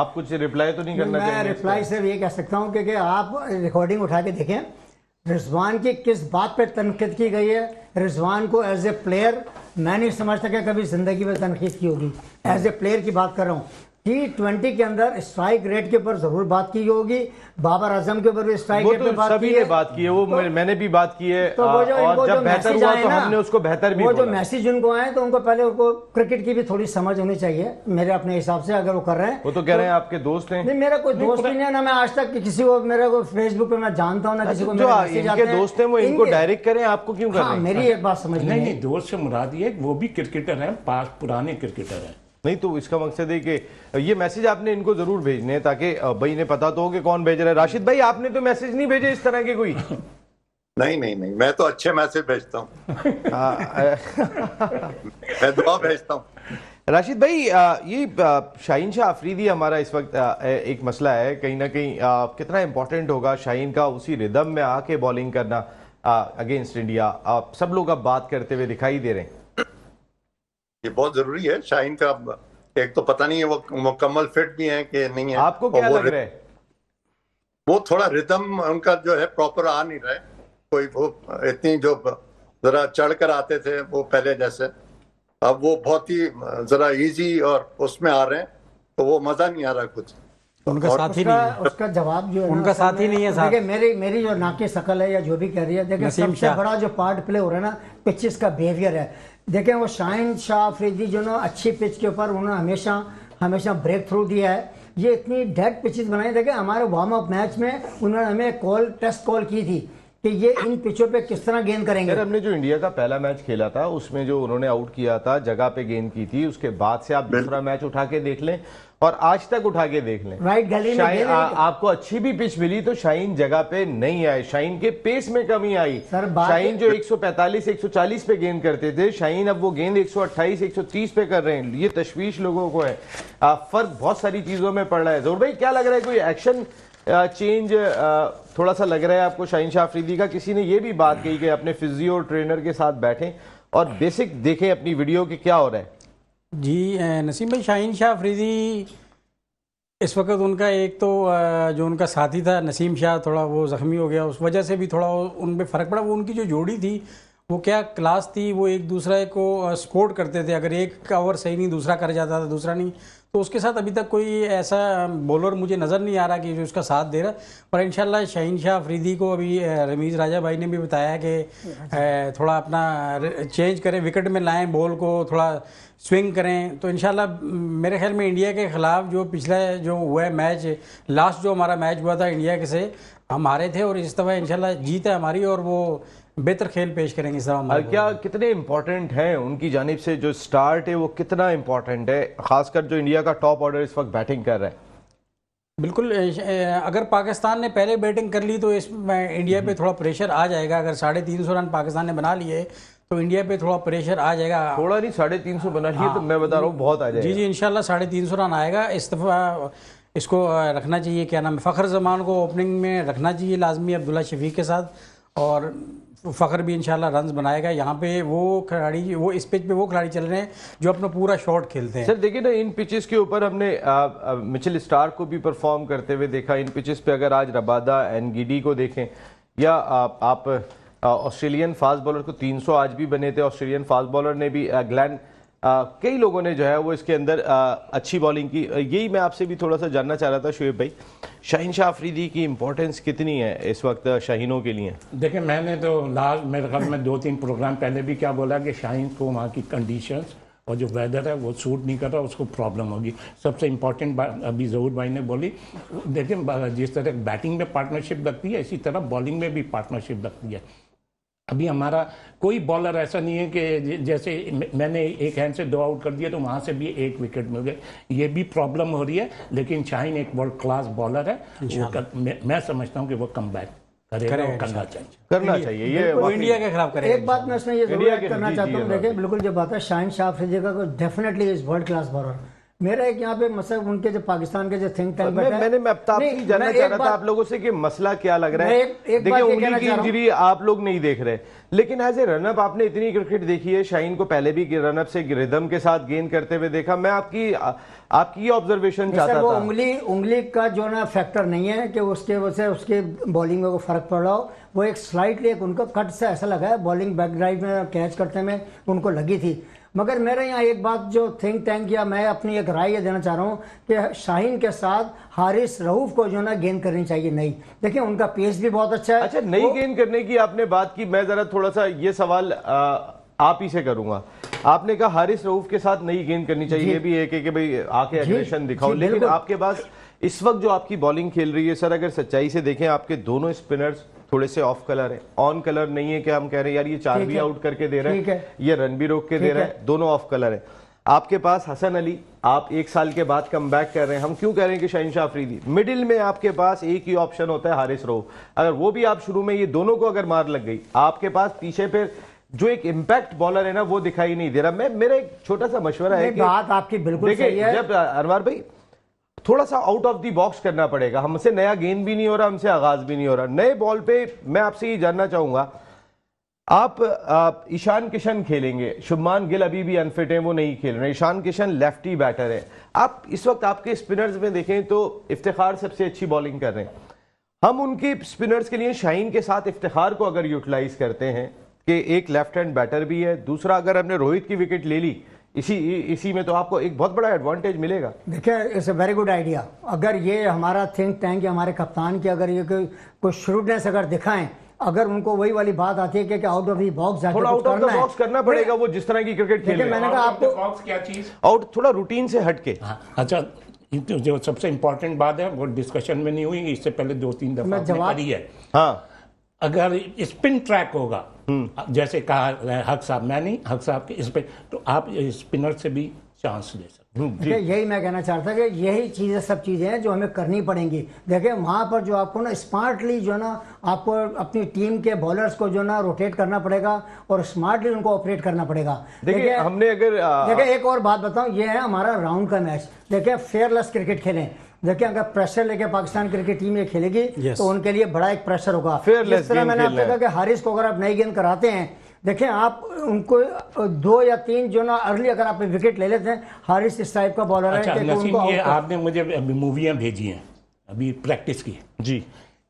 आप कुछ रिप्लाई तो नहीं करना मैं रिप्लाई सिर्फ ये कह सकता हूँ क्योंकि आप रिकॉर्डिंग उठा के देखें रिजवान की किस बात पे तनकीद की गई है रिजवान को एज ए प्लेयर मैं नहीं समझता कि कभी ज़िंदगी में तनकीद की होगी एज ए प्लेयर की बात कर रहा हूँ टी ट्वेंटी के अंदर स्ट्राइक रेट के ऊपर जरूर बात की होगी बाबर आजम के ऊपर भी स्ट्राइक रेट तो बात सभी की ने बात की है वो तो, मैंने भी बात की है तो वो जो और जब बेहतर हुआ तो हमने उसको बेहतर भी वो जो मैसेज उनको आए तो उनको पहले उनको क्रिकेट की भी थोड़ी समझ होनी चाहिए मेरे अपने हिसाब से अगर वो कर रहे हैं वो तो कह तो रहे हैं आपके दोस्त हैं नहीं मेरा कोई दोस्त नहीं है ना मैं आज तक किसी को मेरे को फेसबुक पे मैं जानता हूँ ना किसी अच्छा, को दोस्त है वो इनको डायरेक्ट करें आपको क्यों हाँ, मेरी एक बात समझ नहीं दोस्त से मुराद ये वो भी क्रिकेटर है पास पुराने क्रिकेटर है नहीं तो इसका मकसद है कि ये मैसेज आपने इनको जरूर भेजने ताकि भाई ने पता तो हो कि कौन भेज रहा है राशिद भाई आपने तो मैसेज नहीं भेजे इस तरह के कोई *laughs* नहीं नहीं नहीं मैं तो अच्छे मैसेज भेजता हूँ *laughs* हाँ, *laughs* मैं दुआ भेजता हूँ राशिद भाई ये शाहीन शाह आफरीदी हमारा इस वक्त एक मसला है कहीं ना कहीं कितना इम्पोर्टेंट होगा शाहीन का उसी रिदम में आके बॉलिंग करना अगेंस्ट इंडिया सब लोग अब बात करते हुए दिखाई दे रहे हैं ये बहुत जरूरी है शाहीन का एक तो पता नहीं है वो मुकम्मल फिट भी है कि नहीं है आपको क्या लग रहा है वो थोड़ा रिदम उनका जो है प्रॉपर आ नहीं रहा है कोई वो इतनी जो जरा चढ़ कर आते थे वो पहले जैसे अब वो बहुत ही जरा इजी और उसमें आ रहे हैं तो वो मजा नहीं आ रहा कुछ तो उनका साथ ही नहीं है उसका जवाब जो है उनका साथ ही नहीं है देखिए मेरी मेरी जो नाके सकल है या जो भी कह रही है देखिए सबसे बड़ा जो पार्ट प्ले हो रहा है ना पिचेस का बिहेवियर है देखें वो शाहिन शाह अफरीदी जो ना अच्छी पिच के ऊपर उन्होंने हमेशा हमेशा ब्रेक थ्रू दिया है ये इतनी डेड पिचेस बनाई देखें हमारे वार्म अप मैच में उन्होंने हमें कॉल टेस्ट कॉल की थी कि ये इन पिचों पे किस तरह गेंद करेंगे सर हमने जो इंडिया का पहला मैच खेला था उसमें जो उन्होंने आउट किया था जगह पे गेंद की थी उसके बाद से आप दूसरा मैच उठा के देख लें और आज तक उठा के देख लें राइट गली शाहीन आपको अच्छी भी पिच मिली तो शाइन जगह पे नहीं आए शाइन के पेस में कमी आई सर शाहीन जो 145 140 पे गेंद करते थे शाइन अब वो गेंद 128 130 पे कर रहे हैं ये तश्वीश लोगों को है फर्क बहुत सारी चीजों में पड़ रहा है जोर भाई क्या लग रहा है कोई एक्शन चेंज थोड़ा सा लग रहा है आपको शाहीन शाह अफरीदी का किसी ने ये भी बात कही कि अपने फिजियो ट्रेनर के साथ बैठे और बेसिक देखें अपनी वीडियो कि क्या हो रहा है जी नसीम भाई शाहीन शाह फ्रीदी इस वक्त उनका एक तो जो उनका साथी था नसीम शाह थोड़ा वो ज़ख्मी हो गया उस वजह से भी थोड़ा उन पर फ़र्क पड़ा वो उनकी जो जोड़ी थी वो क्या क्लास थी वो एक दूसरे को सपोर्ट करते थे अगर एक ओवर सही नहीं दूसरा कर जाता था दूसरा नहीं तो उसके साथ अभी तक कोई ऐसा बॉलर मुझे नज़र नहीं आ रहा कि जो इसका साथ दे रहा पर इन शहीन शाह अफरीदी को अभी रमीज़ राजा भाई ने भी बताया कि थोड़ा अपना चेंज करें विकेट में लाएं बॉल को थोड़ा स्विंग करें तो इन मेरे ख्याल में इंडिया के ख़िलाफ़ जो पिछला जो हुआ है मैच लास्ट जो हमारा मैच हुआ था इंडिया के से हम हारे थे और इस दफ़ा इन जीत है हमारी और वो बेहतर खेल पेश करेंगे सर क्या कितने इंपॉर्टेंट हैं उनकी जानब से जो स्टार्ट है वो कितना इंपॉर्टेंट है खासकर जो इंडिया का टॉप ऑर्डर इस वक्त बैटिंग कर रहा है बिल्कुल अगर पाकिस्तान ने पहले बैटिंग कर ली तो इस इंडिया पे थोड़ा प्रेशर आ जाएगा अगर साढ़े तीन सौ रन पाकिस्तान ने बना लिए तो इंडिया पे थोड़ा प्रेशर आ जाएगा थोड़ा नहीं साढ़े तीन सौ बना लिए तो हाँ, मैं बता रहा हूँ बहुत आ जाएगा जी जी इनशाला साढ़े तीन सौ रन आएगा इस दफ़ा इसको रखना चाहिए क्या नाम है जमान को ओपनिंग में रखना चाहिए लाजमी अब्दुल्ला शफीक के साथ और फ़खर भी इंशाल्लाह रन बनाएगा यहाँ पे वो खिलाड़ी वो इस पिच पे वो खिलाड़ी चल रहे हैं जो अपना पूरा शॉट खेलते हैं सर देखिए ना इन पिचेस के ऊपर हमने मिचिल मिचल स्टार को भी परफॉर्म करते हुए देखा इन पिचेस पे अगर आज रबादा एन गिडी को देखें या आ, आप ऑस्ट्रेलियन फास्ट बॉलर को 300 आज भी बने थे ऑस्ट्रेलियन फास्ट बॉलर ने भी ग्लैंड कई लोगों ने जो है वो इसके अंदर आ, अच्छी बॉलिंग की यही मैं आपसे भी थोड़ा सा जानना चाह रहा था शुएब भाई शाहिन शाह अफरीदी की इम्पोर्टेंस कितनी है इस वक्त शाहिनों के लिए देखिए मैंने तो लास्ट मेरे ख्याल में दो तीन प्रोग्राम पहले भी क्या बोला कि शाहिन को वहाँ की कंडीशन और जो वेदर है वो सूट नहीं कर रहा उसको प्रॉब्लम होगी सबसे इम्पॉर्टेंट बात अभी जहूर भाई ने बोली देखिए जिस तरह बैटिंग में पार्टनरशिप लगती है इसी तरह बॉलिंग में भी पार्टनरशिप लगती है अभी हमारा कोई बॉलर ऐसा नहीं है कि जैसे मैंने एक हैंड से दो आउट कर दिया तो वहां से भी एक विकेट मिल गए ये भी प्रॉब्लम हो रही है लेकिन शाहीन एक वर्ल्ड क्लास बॉलर है हाँ। कर, मैं, समझता हूँ कि वो कम बैक हाँ। करना चाहिए करना चाहिए ये इंडिया के खिलाफ करेगा एक बात मैं इसमें ये करना चाहता हूँ देखिए बिल्कुल जब बात है शाहिन शाह अफ्रीदी का definitely is world class bowler मेरा एक यहाँ पे मसला उनके जो पाकिस्तान के जो थिंक टैंक मैं, मैंने मैं तो आपसे जानना चाह रहा था आप लोगों से कि मसला क्या लग रहा है देखिए उंगली की इंजरी आप लोग नहीं देख रहे लेकिन एज ए रनअप आपने इतनी क्रिकेट देखी है शाहीन को पहले भी रनअप से रिदम के साथ गेंद करते हुए देखा मैं आपकी आपकी ऑब्जर्वेशन चाहता था उंगली उंगली का जो ना फैक्टर नहीं है कि उसके वजह से उसके बॉलिंग में फर्क पड़ रहा हो वो एक स्लाइटली एक उनको कट से ऐसा लगा है बॉलिंग बैक ड्राइव में कैच करते में उनको लगी थी मगर मेरे यहाँ एक बात जो थिंक टैंक या मैं अपनी एक राय देना चाह रहा हूँ कि शाहीन के साथ हारिस रऊफ को जो ना गेंद करनी चाहिए नहीं देखिए उनका पेस भी बहुत अच्छा है अच्छा नई गेंद करने की आपने बात की मैं ज़रा थोड़ा सा ये सवाल आप ही से करूंगा आपने कहा हारिस रऊफ के साथ नई गेंद करनी चाहिए ये भी एक है कि भाई आके एग्रेशन दिखाओ लेकिन आपके पास इस वक्त जो आपकी बॉलिंग खेल रही है सर अगर सच्चाई से देखें आपके दोनों स्पिनर्स थोड़े से ऑफ कलर है ऑन कलर नहीं है कि हम कह रहे हैं यार ये चार भी आउट करके दे रहे हैं ये रन भी रोक के दे रहे हैं दोनों ऑफ कलर है आपके पास हसन अली आप एक साल के बाद कम बैक कर रहे हैं हम क्यों कह रहे हैं कि शाहिनशाह अफरीदी मिडिल में आपके पास एक ही ऑप्शन होता है हारिस रोव अगर वो भी आप शुरू में ये दोनों को अगर मार लग गई आपके पास पीछे फिर जो एक इम्पैक्ट बॉलर है ना वो दिखाई नहीं दे रहा मैं मेरा एक छोटा सा मशवरा है बात आपकी बिल्कुल है जब अनवार भाई थोड़ा सा आउट ऑफ दी बॉक्स करना पड़ेगा हमसे नया गेंद भी नहीं हो रहा हमसे आगाज भी नहीं हो रहा नए बॉल पे मैं आपसे ये जानना चाहूंगा आप, आप ईशान किशन खेलेंगे शुभमान गिल अभी भी अनफिट हैं वो नहीं खेल रहे ईशान किशन लेफ्टी बैटर है आप इस वक्त आपके स्पिनर्स में देखें तो इफ्तार सबसे अच्छी बॉलिंग कर रहे हैं हम उनके स्पिनर्स के लिए शाइन के साथ इफ्तार को अगर यूटिलाइज करते हैं कि एक लेफ्ट हैंड बैटर भी है दूसरा अगर हमने रोहित की विकेट ले ली इसी इसी में तो आपको एक बहुत बड़ा एडवांटेज मिलेगा देखिए it's a very good idea अगर ये हमारा थिंक टैंक या हमारे कप्तान की अगर ये कोई श्रूडनेस अगर दिखाएं अगर उनको वही वाली बात आती है कि आउट ऑफ दी बॉक्स थोड़ा आउट ऑफ द बॉक्स करना पड़ेगा वो जिस तरह की क्रिकेट खेल मैंने कहा आपको बॉक्स क्या चीज आउट थोड़ा रूटीन से हटके हाँ, अच्छा तो जो सबसे इंपॉर्टेंट बात है वो डिस्कशन में नहीं हुई इससे पहले दो तीन दफा जवाब है हाँ अगर स्पिन ट्रैक होगा हम्म। जैसे कहा हक साहब मैं नहीं हक साहब के पे तो आप स्पिनर से भी चांस ले सकते हम्म, अच्छा, यही मैं कहना चाहता था कि यही चीज़ें सब चीज़ें हैं जो हमें करनी पड़ेंगी देखिए वहाँ पर जो आपको ना स्मार्टली जो ना आपको अपनी टीम के बॉलर्स को जो ना रोटेट करना पड़ेगा और स्मार्टली उनको ऑपरेट करना पड़ेगा देखिए हमने अगर देखिए एक और बात बताऊँ ये है हमारा राउंड का मैच देखिए फेयरलेस क्रिकेट खेलें देखिए अगर प्रेशर लेके पाकिस्तान क्रिकेट टीम ये खेलेगी yes. तो उनके लिए बड़ा एक प्रेशर होगा इस तरह मैंने आपको कहा कि हारिस को अगर आप नई गेंद कराते हैं देखें आप उनको दो या तीन जो ना अर्ली अगर आप विकेट ले लेते हैं हारिस इस टाइप का बॉलर अच्छा, है आपने मुझे मूवियाँ भेजी हैं अभी प्रैक्टिस की जी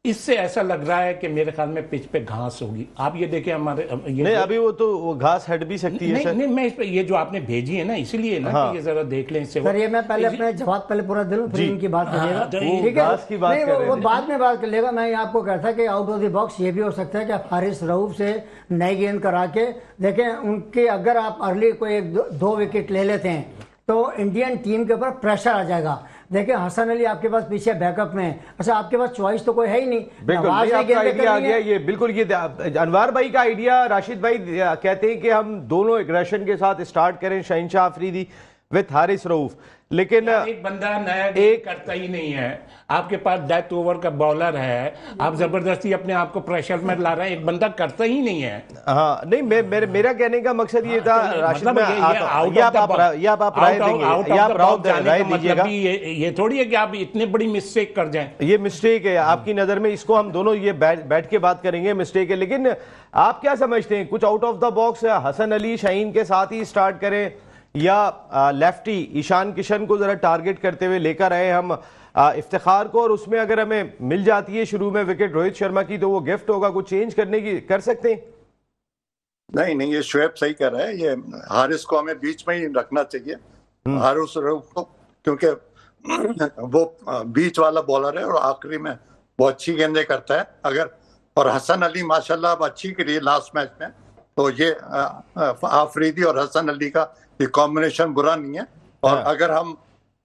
इससे ऐसा लग रहा है कि मेरे ख्याल में पिच पे घास होगी आप ये देखें हमारे ये नहीं अभी वो तो वो घास हट भी सकती है नहीं, नहीं मैं इस पे ये जो आपने भेजी है ना इसीलिए ना हाँ। कि ये जरा देख लें इससे सर ये मैं पहले अपने जवाब अच्छा, पहले पूरा दिल फिर उनकी बात हाँ, करिएगा तो बाद में बात कर लेगा मैं आपको कहता की आउट ऑफ द बॉक्स ये भी हो सकता है की फारिस रऊफ से नई गेंद करा के देखे उनके अगर आप अर्ली कोई दो विकेट ले लेते हैं तो इंडियन टीम के ऊपर प्रेशर आ जाएगा देखिए हसन अली आपके पास पीछे बैकअप में है अच्छा आपके पास चॉइस तो कोई है ही नहीं बिल्कुल आ गया ये बिल्कुल ये अनवार भाई का आइडिया राशिद भाई कहते हैं कि हम दोनों एग्रेशन के साथ स्टार्ट करें शहनशाह आफरीदी विथ हारिस रऊफ लेकिन एक बंदा नया एक करता ही नहीं है आपके पास डेथ ओवर का बॉलर है आप हम्म। जबरदस्ती अपने आप को प्रेशर में ला रहे हैं एक बंदा करता ही नहीं है हाँ नहीं मे, मेरे हाँ। मेरा कहने का मकसद ये हाँ, था तो राशिद में ये थोड़ी है कि आप इतने बड़ी मिस्टेक कर जाए ये मिस्टेक है आपकी नजर में इसको हम दोनों ये बैठ के बात करेंगे मिस्टेक है लेकिन आप क्या समझते हैं कुछ out of the box Hasan Ali Shaheen के साथ ही स्टार्ट करें या लेफ्टी ईशान किशन को ज़रा टारगेट करते हुए लेकर आए हम इफ्तार को और उसमें अगर हमें मिल जाती है शुरू में विकेट रोहित शर्मा की तो वो गिफ्ट होगा कुछ चेंज करने की कर सकते हैं नहीं नहीं ये शुएब सही कर रहा है ये हारिस को हमें बीच में ही रखना चाहिए हम्म। हारिस को क्योंकि वो बीच वाला बॉलर है और आखिरी में वो अच्छी गेंदे करता है अगर और हसन अली माशाल्लाह अब अच्छी करी लास्ट मैच में तो ये आफरीदी और हसन अली का ये कॉम्बिनेशन बुरा नहीं है और हाँ। अगर हम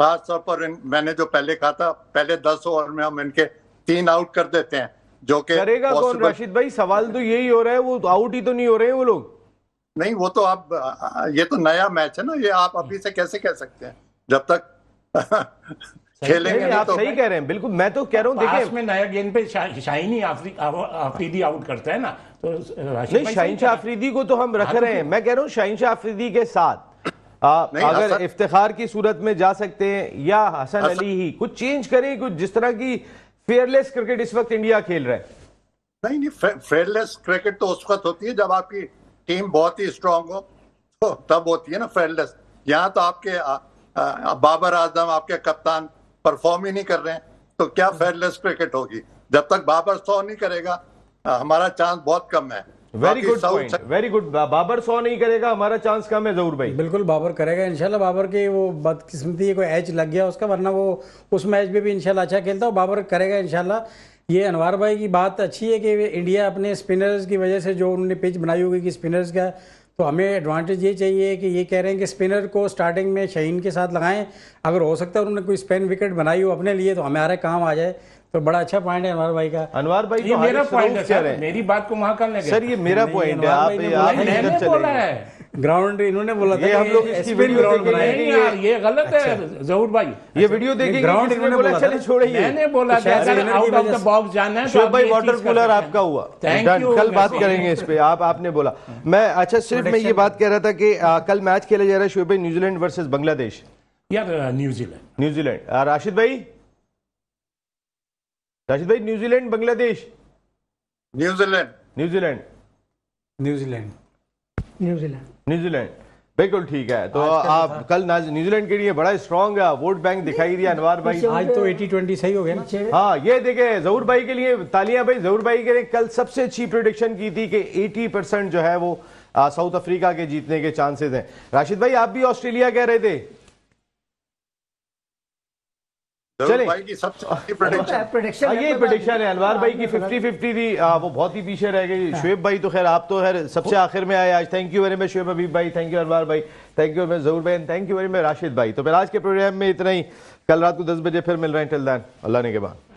खास सौ पर मैंने जो पहले कहा था पहले दस ओवर में हम इनके तीन आउट कर देते हैं जो कि करेगा कौन राशिद भाई सवाल तो यही हो रहा है वो आउट ही तो नहीं हो रहे हैं वो लोग नहीं वो तो आप ये तो नया मैच है ना ये आप अभी से कैसे कह सकते हैं जब तक *laughs* खेलेंगे आप तो सही कह रहे हैं बिल्कुल मैं तो कह रहा हूँ तो देखिए में नया गेंद पे शाहिनी आफरीदी आउट करता है ना तो नहीं शाहिन आफरीदी को तो हम रख हाँ, तो रहे हैं मैं कह रहा हूँ शाहिन आफरीदी के साथ आप अगर इफ्तार की सूरत में जा सकते हैं या हसन, अली ही कुछ चेंज करें कुछ जिस तरह की फेयरलेस क्रिकेट इस वक्त इंडिया खेल रहा है नहीं नहीं फेयरलेस क्रिकेट तो उस वक्त होती है जब आपकी टीम बहुत ही स्ट्रांग हो तो तब होती है ना फेयरलेस यहाँ तो आपके आ, आ, बाबर आजम आपके कप्तान परफॉर्म ही नहीं कर रहे हैं तो क्या फेयरलेस क्रिकेट होगी जब तक बाबर सौ नहीं करेगा हमारा चांस बहुत कम है very good very good Babar सौ नहीं करेगा हमारा चांस कम है जरूर भाई बिल्कुल बाबर करेगा इनशाला बाबर की वो बदकिस्मती कोई एच लग गया उसका वरना वो उस मैच में भी इनशाला अच्छा खेलता है बाबर करेगा इनशाला ये अनवार भाई की बात अच्छी है कि इंडिया अपने स्पिनर्स की वजह से जो उन्होंने पिच बनाई होगी कि स्पिनर्स का तो हमें एडवांटेज ये चाहिए कि ये कह रहे हैं कि स्पिनर को स्टार्टिंग में शहीन के साथ लगाएं अगर हो सकता है उन्होंने कोई स्पिन विकेट बनाई हो अपने लिए तो हमारे काम आ जाए तो बड़ा अच्छा पॉइंट है अनवर भाई का अनवर भाई ये तो मेरा पॉइंट है सर मेरी बात को वहां कर ने सर ये मेरा पॉइंट है आप आप बोला है ग्राउंड इन्होंने बोला था हम लोग स्पिन ग्राउंड बनाए नहीं यार ये गलत है अच्छा। जहूर भाई ये वीडियो देखिए ग्राउंड इन्होंने बोला चले छोड़िए मैंने बोला था sir out of the box जाना है तो शोभ भाई वाटर कूलर आपका हुआ कल बात करेंगे इस पे आप आपने बोला मैं अच्छा सिर्फ मैं ये बात कह रहा था कि कल मैच खेला जा रहा है शोभ भाई न्यूजीलैंड वर्सेज बांग्लादेश यार न्यूजीलैंड न्यूजीलैंड राशिद भाई राशिद भाई New Zealand Bangladesh New Zealand New Zealand New Zealand New Zealand New Zealand बिल्कुल ठीक है तो आप कल न्यूजीलैंड के लिए बड़ा स्ट्रॉन्ग वोट बैंक दिखाई दिया अनवर भाई आज तो 80 20 सही हो गया हाँ ये देखे जहूर भाई के लिए तालियां भाई जहूर भाई के कल सबसे अच्छी प्रोडिक्शन की थी कि 80 परसेंट जो है वो साउथ अफ्रीका के जीतने के चांसेस हैं राशिद भाई आप भी ऑस्ट्रेलिया कह रहे थे फिफ्टी फिफ्टी हाँ। अच्छा, हाँ, तो हाँ, वो बहुत ही पीछे रह शुएब भाई तो खैर आप तो सबसे आखिर में आए आज थैंक यू वेरी मच भाई थैंक यू भाई thank you Zahoor thank you very much Rashid भाई तो फिर आज के प्रोग्राम में इतना ही कल रात को दस बजे फिर मिल रहे हैं टिल दैन अल्लाह ने के बाद